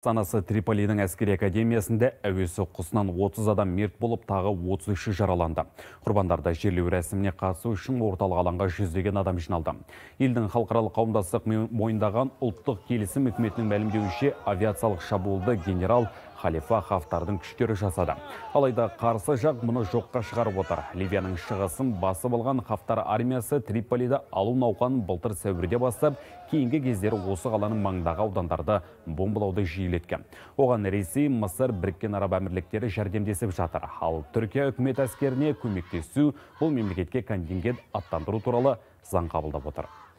Санасы Триполидің әскери академиясында әуесі құсынан 30 адам мерт болып, тағы 33 үші жараланды. Құрбандарда жерлеу рәсіміне қатысу үшін орталық алаңға жүздеген адам жиналды. Елдің халықаралық қауымдастық мойындаған ұлттық келісім үкіметінің мәлімдеуінше авиациялық шабуылды генерал халифа хафтардың күштері жасады алайда қарсы жақ мұны жоққа шығарып отыр ливияның шығысын басып алған хафтар армиясы триполиді алу науқанын былтыр сәуірде бастап кейінгі кездері осы қаланың маңдағы аудандарды бомбалауды жиілеткен оған ресей мысыр біріккен араб әмірліктері жәрдемдесіп жатыр ал түркия үкімет әскеріне көмектесу бұл мемлекетке контингент аттандыру туралы заң қабылдап отыр